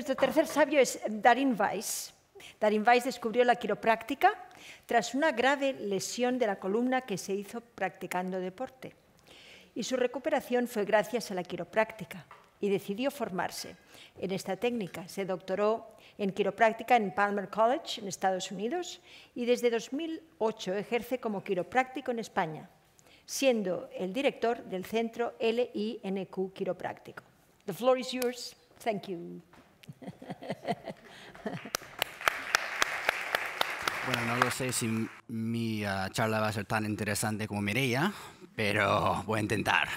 Nuestro tercer sabio es Darin Weiss. Darin Weiss descubrió la quiropráctica tras una grave lesión de la columna que se hizo practicando deporte. Y su recuperación fue gracias a la quiropráctica y decidió formarse en esta técnica. Se doctoró en quiropráctica en Palmer College, en Estados Unidos, y desde 2008 ejerce como quiropráctico en España, siendo el director del centro LINQ quiropráctico. The floor is yours. Thank you. Bueno, no lo sé si mi ah, charla va a ser tan interesante como Mireia, pero voy a intentar.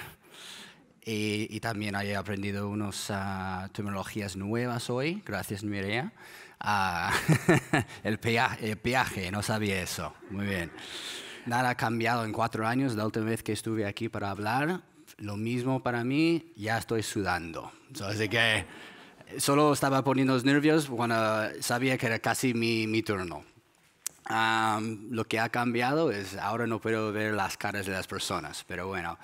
Y, también he aprendido unas ah, tecnologías terminologías nuevas hoy, gracias Mireia. Ah, el, peaje, no sabía eso. Muy bien. Nada ha cambiado en cuatro años, la última vez que estuve aquí para hablar. Lo mismo para mí, ya estoy sudando. así que solo estaba poniendo los nervios cuando sabía que era casi mi, turno. lo que ha cambiado es ahora no puedo ver las caras de las personas, pero bueno,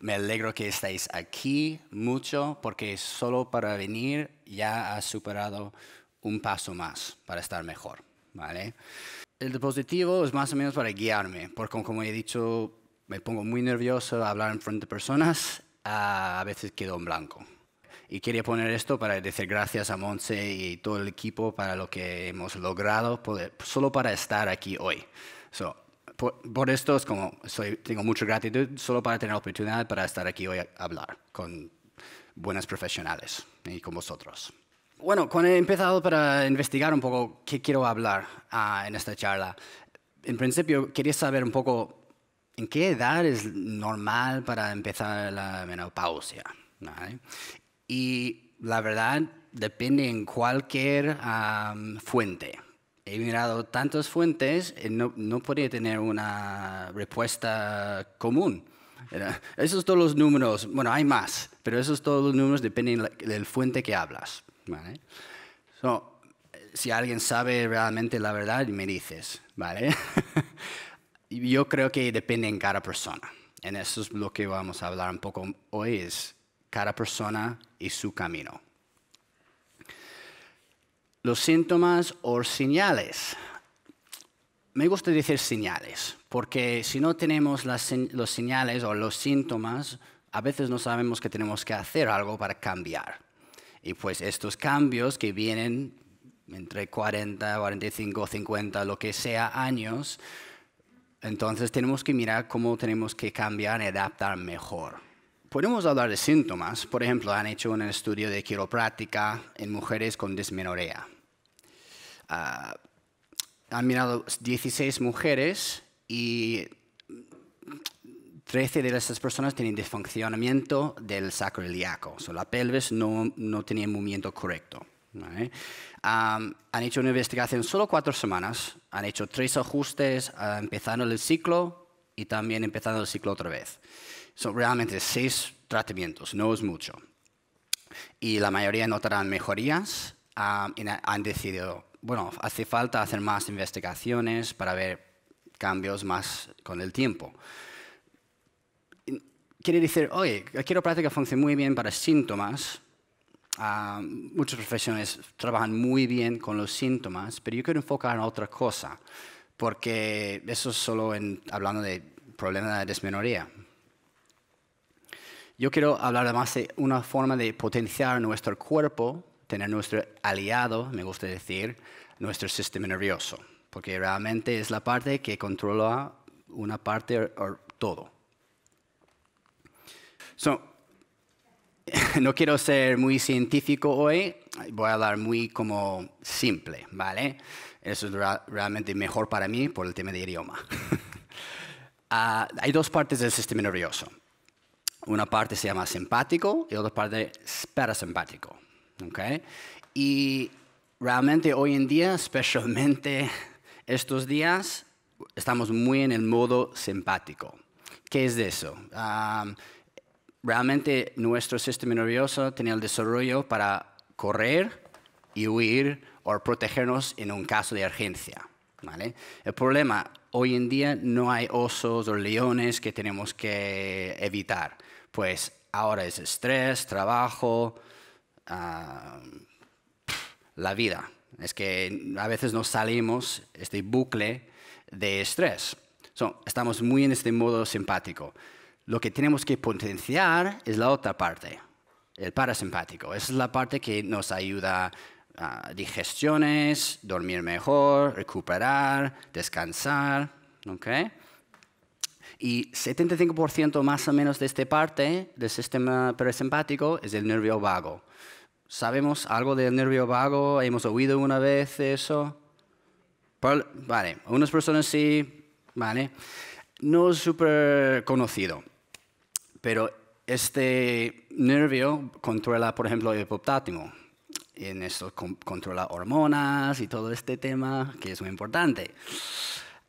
me alegro que estáis aquí mucho porque solo para venir ya has superado un paso más para estar mejor, ¿vale? El dispositivo es más o menos para guiarme, porque como he dicho, me pongo muy nervioso a hablar en frente de personas, a veces quedo en blanco. Y quería poner esto para decir gracias a Monse y todo el equipo para lo que hemos logrado, poder, solo para estar aquí hoy. por, esto es como, soy, tengo mucha gratitud solo para tener la oportunidad para estar aquí hoy a hablar con buenas profesionales y con vosotros. Bueno, cuando he empezado para investigar un poco qué quiero hablar ah, en esta charla, en principio quería saber un poco ¿En qué edad es normal para empezar la menopausia? Y la verdad depende en cualquier fuente. He mirado tantas fuentes y eh, no, no podía tener una respuesta común. Esos todos los números, bueno, hay más, pero esos son todos los números dependen del fuente que hablas. si alguien sabe realmente la verdad, me dices, ¿vale? Yo creo que depende en cada persona. En eso es lo que vamos a hablar un poco hoy, cada persona y su camino. Los síntomas o señales. Me gusta decir señales, porque si no tenemos las, los señales o los síntomas, a veces no sabemos que tenemos que hacer algo para cambiar. Y pues estos cambios que vienen entre 40, 45, 50, lo que sea, años, entonces tenemos que mirar cómo tenemos que cambiar y adaptar mejor. Podemos hablar de síntomas. Por ejemplo, han hecho un estudio de quiropráctica en mujeres con dismenorrea. Ah, han mirado 16 mujeres y 13 de esas personas tienen desfuncionamiento del sacro ilíaco. O sea, la pelvis no, no tenía movimiento correcto. han hecho una investigación solo cuatro semanas, han hecho tres ajustes ah, empezando el ciclo y también empezando el ciclo otra vez. Son realmente seis tratamientos, no es mucho. Y la mayoría notarán mejorías. Ah, y han decidido, bueno, hace falta hacer más investigaciones para ver cambios más con el tiempo. Quiere decir, oye, la que funciona muy bien para síntomas, Muchas ah, muchos profesionales trabajan muy bien con los síntomas, pero yo quiero enfocar en otra cosa, porque eso es solo en, hablando de problemas de desmenoría. Yo quiero hablar además de una forma de potenciar nuestro cuerpo, tener nuestro aliado, me gusta decir, nuestro sistema nervioso, porque realmente es la parte que controla una parte o todo. no quiero ser muy científico hoy, voy a hablar muy como simple, ¿vale? Eso es realmente mejor para mí por el tema de idioma. Ah, hay dos partes del sistema nervioso. Una parte se llama simpático y otra parte parasimpático. ¿okay? Y realmente hoy en día, especialmente estos días, estamos muy en el modo simpático. ¿Qué es de eso? realmente nuestro sistema nervioso tiene el desarrollo para correr y huir o protegernos en un caso de urgencia. El problema, hoy en día no hay osos o leones que tenemos que evitar, pues ahora es estrés, trabajo, ah, la vida. Es que a veces no salimos este bucle de estrés. estamos muy en este modo simpático. Lo que tenemos que potenciar es la otra parte, el parasimpático. Esa es la parte que nos ayuda digestiones, dormir mejor, recuperar, descansar. ¿okay? Y 75% más o menos de esta parte este del sistema parasimpático es el nervio vago. ¿Sabemos algo del nervio vago? ¿Hemos oído una vez eso? Vale, algunas personas sí, vale. No es súper conocido, pero este nervio controla, por ejemplo, el hipoptátimo, en esto controla hormonas y todo este tema que es muy importante.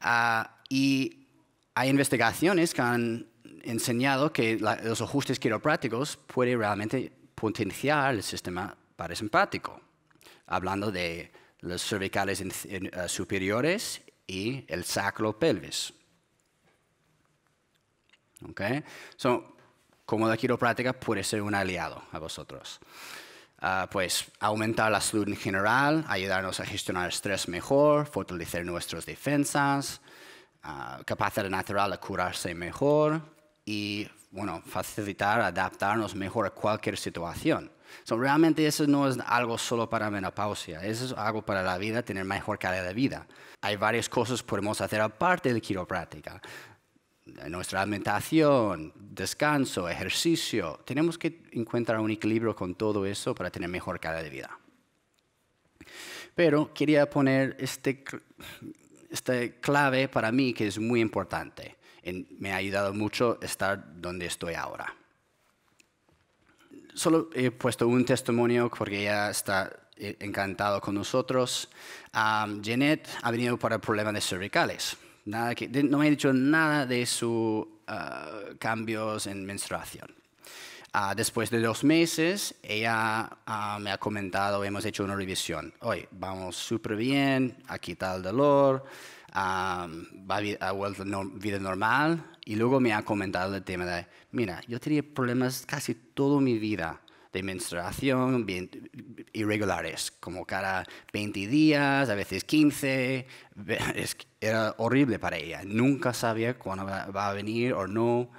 Ah, y hay investigaciones que han enseñado que los ajustes quiroprácticos pueden realmente potenciar el sistema parasimpático, hablando de los cervicales eh, superiores y el sacro pelvis. ¿Okay? como la quiropráctica puede ser un aliado a vosotros. Ah, pues aumentar la salud en general, ayudarnos a gestionar el estrés mejor, fortalecer nuestras defensas, ah, capacidad natural de curarse mejor y, bueno, facilitar, adaptarnos mejor a cualquier situación. Son realmente eso no es algo solo para menopausia, eso es algo para la vida, tener mejor calidad de vida. Hay varias cosas que podemos hacer aparte de quiropráctica nuestra alimentación, descanso, ejercicio. Tenemos que encontrar un equilibrio con todo eso para tener mejor calidad de vida. Pero quería poner este, este clave para mí que es muy importante. Me ha ayudado mucho estar donde estoy ahora. Solo he puesto un testimonio porque ella está eh, encantada con nosotros. Ah, Jeanette ha venido para problema de cervicales no me ha dicho nada de sus ah, cambios en menstruación. Ah, después de dos meses, ella ah, me ha comentado, hemos hecho una revisión. Hoy vamos súper bien, ha quitado el dolor, va a, ha vuelto no, vida normal. Y luego me ha comentado el tema de, mira, yo tenía problemas casi toda mi vida de menstruación irregulares, como cada 20 días, a veces 15. era horrible para ella. Nunca sabía cuándo va, a venir o no.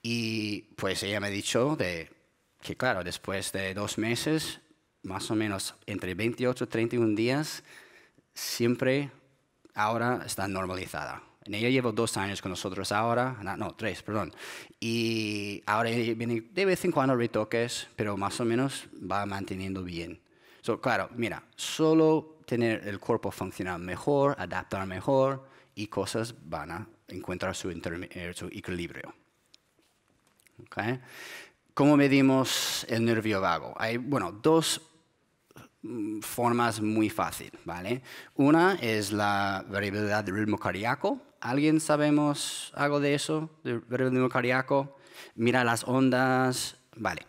Y pues ella me ha dicho de, que, claro, después de dos meses, más o menos entre 28 y 31 días, siempre ahora está normalizada. Ella llevo dos años con nosotros ahora, no, tres, perdón. Y ahora viene de vez en cuando retoques, pero más o menos va manteniendo bien. claro, mira, solo tener el cuerpo funcionar mejor, adaptar mejor y cosas van a encontrar su, eh, equilibrio. ¿Cómo medimos el nervio vago? Hay, bueno, dos mm, formas muy fáciles, ¿vale? Una es la variabilidad del ritmo cardíaco, ¿Alguien sabemos algo de eso? ¿De ritmo cardíaco? ¿Mira las ondas? Vale.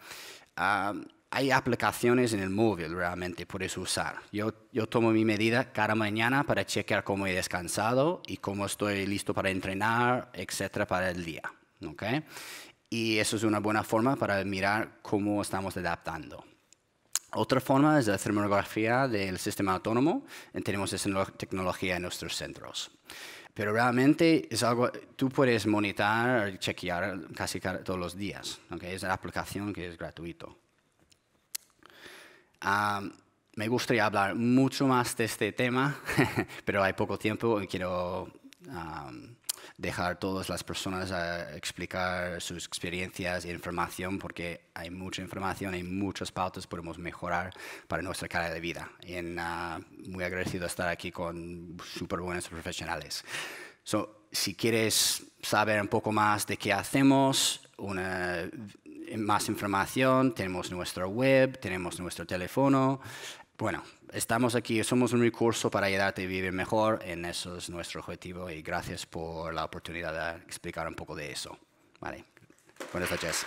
Ah, hay aplicaciones en el móvil realmente, puedes usar. Yo, tomo mi medida cada mañana para chequear cómo he descansado y cómo estoy listo para entrenar, etcétera, para el día. Y eso es una buena forma para mirar cómo estamos adaptando. Otra forma es la termografía del sistema autónomo. tenemos esa tecnología en nuestros centros. Pero realmente es algo, tú puedes monitorear, chequear casi todos los días. ¿okay? Es la aplicación que es gratuito. me gustaría hablar mucho más de este tema, pero hay poco tiempo y quiero dejar todas las personas a explicar sus experiencias e información, porque hay mucha información, hay muchas pautas podemos mejorar para nuestra calidad de vida. Y en, ah, muy agradecido estar aquí con súper buenos profesionales. si quieres saber un poco más de qué hacemos, una, más información, tenemos nuestra web, tenemos nuestro teléfono, bueno, estamos aquí, somos un recurso para ayudarte a vivir mejor, en eso es nuestro objetivo y gracias por la oportunidad de explicar un poco de eso. Vale, buenas noches.